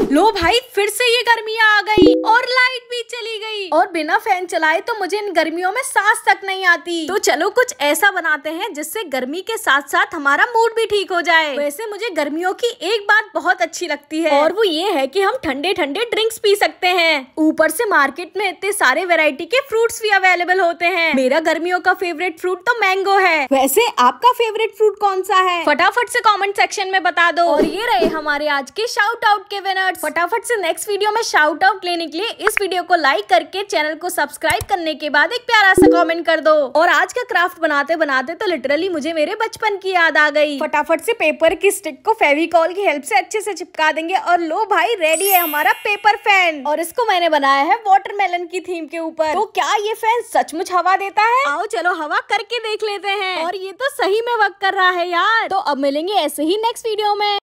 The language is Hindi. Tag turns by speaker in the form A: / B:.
A: लो भाई फिर से ये गर्मियाँ आ गई और लाइट भी चली गई और बिना फैन चलाए तो मुझे इन गर्मियों में सांस तक नहीं आती तो चलो कुछ ऐसा बनाते हैं जिससे गर्मी के साथ साथ हमारा मूड भी ठीक हो जाए वैसे मुझे गर्मियों की एक बात बहुत अच्छी लगती है और वो ये है की हम ठंडे ठंडे ड्रिंक्स पी सकते हैं ऊपर से मार्केट में इतने सारे वेरायटी के फ्रूट्स भी अवेलेबल होते हैं मेरा गर्मियों का फेवरेट फ्रूट तो मैंगो है वैसे आपका फेवरेट फ्रूट कौन सा है फटाफट से कमेंट सेक्शन में बता दो और ये रहे हमारे आज के शाउट आउट के विनर्स फटाफट से नेक्स्ट वीडियो में शाउट आउट लेने के लिए इस वीडियो को लाइक करके लिए चैनल को सब्सक्राइब करने के बाद एक प्यारा सा कमेंट कर दो और आज का क्राफ्ट बनाते बनाते तो लिटरली मुझे मेरे बचपन की याद आ गई फटाफट से पेपर की स्टिक को फेविकॉल की हेल्प से अच्छे से चिपका देंगे और लो भाई रेडी है हमारा पेपर फैन और इसको मैंने बनाया है मेलन की थीम के ऊपर तो क्या ये फैन सचमुच हवा देता है आओ चलो हवा करके देख लेते हैं और ये तो सही में वर्क कर रहा है यार तो अब मिलेंगे ऐसे ही नेक्स्ट वीडियो में